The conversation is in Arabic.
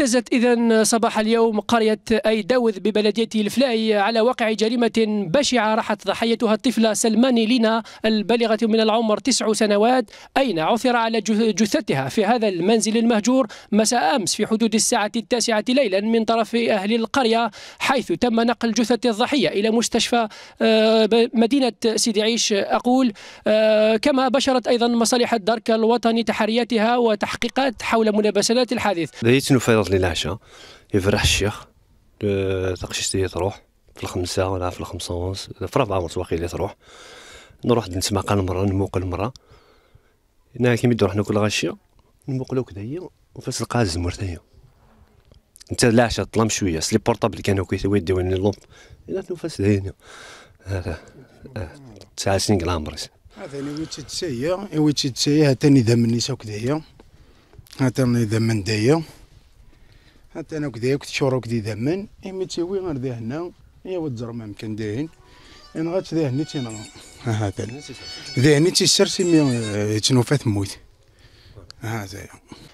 اهتزت إذا صباح اليوم قرية أي داوذ ببلدية الفلاي على واقع جريمة بشعة راحت ضحيتها الطفلة سلماني لينا البالغة من العمر تسع سنوات أين عثر على جثتها في هذا المنزل المهجور مساء أمس في حدود الساعة التاسعة ليلا من طرف أهل القرية حيث تم نقل جثة الضحية إلى مستشفى آه، مدينة سيدي عيش أقول آه، كما بشرت أيضا مصالح الدرك الوطني تحرياتها وتحقيقات حول ملابسات الحادث لي العشاء يفرح الشيخ تقشيش تي تروح في الخمسة ولا في الخمسة ونص في ربعة ونص واقيلا تروح نروح نتماقى المرة نموق المرة انا كيما يدو راح ناكل غاشية نموقلو كدا هي وفاس القاز الزمرت هي انت العشاء تظلم شوية سلي بورطابل كانوا كيديو لي لومب الا نوفاس هنا تسع سنين كلامرس هذا اللي ويتش تسايا ويتش تسايا هاتاني ذا منيسا وكدا هي هاتاني ذا من دايا حتى انا كنت شورو دي ذمن إمي إيه، تيوي غير ذي هنا يا إيه، ود زرما يمكن داين إن غات ذي هني تينغرا هذا ذي هني تيسرسي مي آه، تنوفات موت هذا